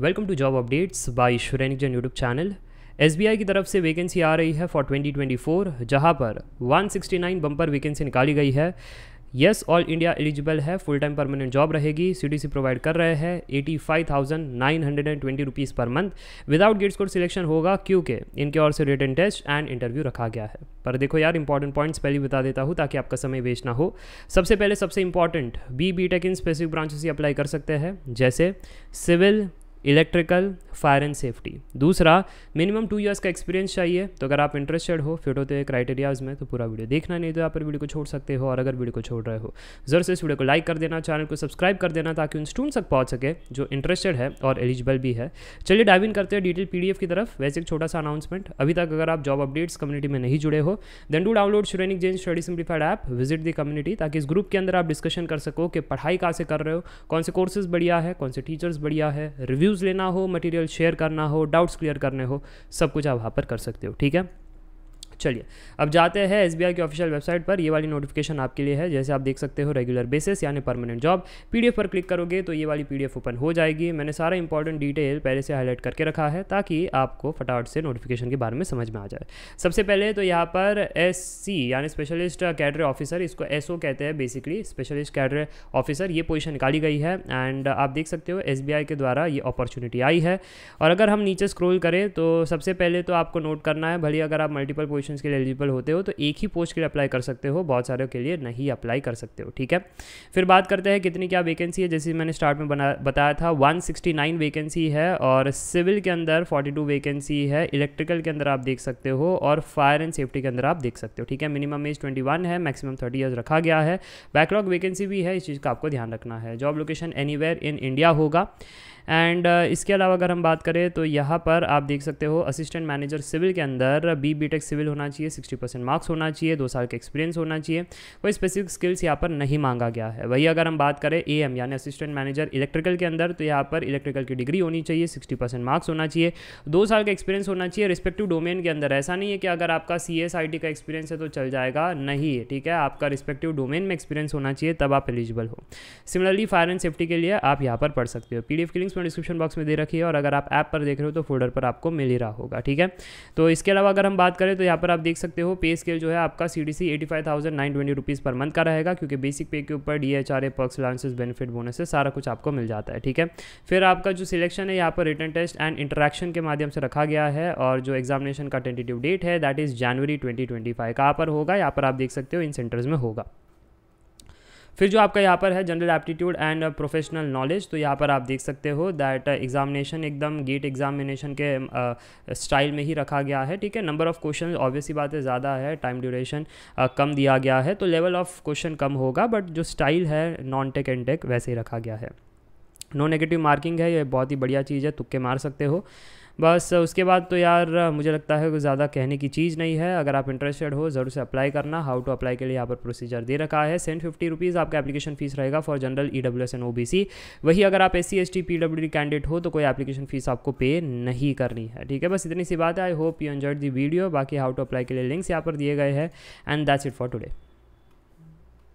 welcome to job updates by Shrenik Jain YouTube channel आई की तरफ से वैकेंसी आ रही है फॉर 2024 जहाँ पर 169 बम्पर वैकेंसी निकाली गई है यस ऑल इंडिया एलिजिबल है फुल टाइम परमानेंट जॉब रहेगी सी प्रोवाइड कर रहे हैं eighty five thousand nine hundred and twenty rupees per month without gates core selection होगा क्योंकि इनके और से रिटर्न टेस्ट एंड इंटरव्यू रखा गया है पर देखो यार इंपॉर्टेंट पॉइंट्स पहले बता देता हूँ ताकि आपका समय वेस्ट ना हो सबसे पहले सबसे important B B tech in specific branches ही अप्लाई कर सकते हैं जैसे civil electrical fire and safety दूसरा मिनिमम टू इयर्स का एक्सपीरियंस चाहिए तो अगर आप इंटरेस्टेड हो फिट होते हैं क्राइटेरियाज में तो पूरा वीडियो देखना नहीं तो आप पर वीडियो को छोड़ सकते हो और अगर वीडियो को छोड़ रहे हो जरूर से इस वीडियो को लाइक कर देना चैनल को सब्सक्राइब कर देना ताकि उन स्टूडेंट्स तक पहुँच सके जो इंटरेस्टेड है और एलिजिबल भी है चलिए डाइव इन करते हैं डिटेल पी की तरफ वैसे एक छोटा सा अनाउंसमेंट अभी तक अगर आप जॉब अपडेट्स कम्युनिटी में नहीं जुड़े हो then do download Shrenik Jain study simplified app visit the community ताकि इस ग्रुप के अंदर आप डिस्कशन कर सको कि पढ़ाई कहाँ से कर रहे हो कौन से कोर्सेज बढ़िया है कौन से टीचर्स बढ़िया है रिव्यू व्यूज़ लेना हो मटेरियल शेयर करना हो डाउट्स क्लियर करने हो सब कुछ आप वहाँ पर कर सकते हो ठीक है चलिए अब जाते हैं एस बी आई की ऑफिशियल वेबसाइट पर ये वाली नोटिफिकेशन आपके लिए है जैसे आप देख सकते हो रेगुलर बेसिस यानी permanent job P D F पर क्लिक करोगे तो ये वाली पी डी एफ ओपन हो जाएगी मैंने सारा इंपॉर्टेंट डिटेल पहले से हाईलाइट करके रखा है ताकि आपको फटाफट से नोटिफिकेशन के बारे में समझ में आ जाए सबसे पहले तो यहाँ पर एस सी यानी स्पेशलिस्ट कैडर ऑफिसर इसको एस ओ कहते हैं बेसिकली स्पेशलिस्ट कैडर ऑफिसर ये पोजिशन निकाली गई है एंड आप देख सकते हो एस बी आई के द्वारा ये अपॉर्चुनिटी आई है और अगर हम नीचे स्क्रोल करें तो सबसे पहले तो आपको नोट करना है भले अगर आप मल्टीपल पोजिशन पोजिशन के लिए एलिजिबल होते हो तो एक ही पोस्ट के लिए अप्लाई कर सकते हो बहुत सारे के लिए नहीं अप्लाई कर सकते हो ठीक है फिर बात करते हैं कितनी क्या वैकेंसी है जैसे मैंने स्टार्ट में बना बताया था 169 वैकेंसी है और सिविल के अंदर 42 वैकेंसी है इलेक्ट्रिकल के अंदर आप देख सकते हो और फायर एंड सेफ्टी के अंदर आप देख सकते हो ठीक है मिनिमम एज 21 है मैक्सिमम 30 ईयर्स रखा गया है बैकलॉग वैकेंसी भी है इस चीज़ का आपको ध्यान रखना है job location any in India होगा एंड uh, इसके अलावा अगर हम बात करें तो यहाँ पर आप देख सकते हो असिस्टेंट मैनेजर सिविल के अंदर बी बी टेक सिविल होना चाहिए सिक्सटी परसेंट मार्क्स होना चाहिए दो साल का एक्सपीरियंस होना चाहिए कोई स्पेसिफिक स्किल्स यहाँ पर नहीं मांगा गया है वही अगर हम बात करें ए एम यानी असिस्टेंट मैनेजर इलेक्ट्रिकल के अंदर तो यहाँ पर इलेक्ट्रिकल की डिग्री होनी चाहिए सिक्सटी परसेंट मार्क्स होना चाहिए दो साल का एक्सपीरियंस होना चाहिए रिस्पेक्टिव डोमेन के अंदर ऐसा नहीं है कि अगर आपका सी एस आई टी का एक्सपीरियंस है तो चल जाएगा नहीं ठीक है आपका रिस्पेक्टिव डोमेन में एक्सपीरियंस होना चाहिए तब आप एलिजिबल हो सिमिलरली फायर एंड सेफ्टी के लिए आप यहाँ पर पढ़ सकते हो पी डी की लिंक्स में डिस्क्रिप्शन बॉक्स में दे रखी है और अगर आप ऐप पर देख रहे हो तो फोल्डर पर आपको मिल ही रहा होगा ठीक है तो इसके अलावा अगर हम बात करें तो यहाँ पर आप देख सकते हो पे स्केल जो है आपका C D C eighty five thousand nine twenty rupees per month का रहेगा क्योंकि बेसिक पे के ऊपर D H R A perks allowances benefit bonuses सारा कुछ आपको मिल जाता है ठीक है फिर आपका जो सिलेक्शन है यहाँ पर रिटर्न टेस्ट एंड इंटरेक्शन के माध्यम से रखा गया है और जो एग्जामिनेशन का टेंटेटिव डेट है that is January twenty twenty five कहाँ पर होगा यहाँ पर आप देख सकते हो इन सेंटर्स में होगा फिर जो आपका यहाँ पर है general aptitude and professional knowledge तो यहाँ पर आप देख सकते हो दैट एग्जामिनेशन एकदम गेट एग्जामिनेशन के स्टाइल uh, में ही रखा गया है ठीक है नंबर ऑफ क्वेश्चन ऑब्वियसली बात है ज़्यादा है टाइम ड्यूरेशन uh, कम दिया गया है तो लेवल ऑफ क्वेश्चन कम होगा बट जो स्टाइल है नॉन टेक एंड टेक वैसे ही रखा गया है नो नेगेटिव मार्किंग है ये बहुत ही बढ़िया चीज़ है तुक्के मार सकते हो बस उसके बाद तो यार मुझे लगता है कोई ज़्यादा कहने की चीज़ नहीं है अगर आप इंटरेस्टेड हो ज़रूर से अप्लाई करना हाउ टू अप्लाई के लिए यहाँ पर प्रोसीजर दे रखा है सेंट फिफ्टी रुपीज़ आपका एप्लीकेशन फीस रहेगा for general E W S and O B C वही अगर आप S C S T P W D candidate हो तो कोई एप्लीकेशन फीस आपको पे नहीं करनी है ठीक है बस इतनी सी बात है I hope you enjoyed the video बाकी हाउ टू अप्लाई के लिए लिंक्स यहाँ पर दिए गए हैं and that's it for today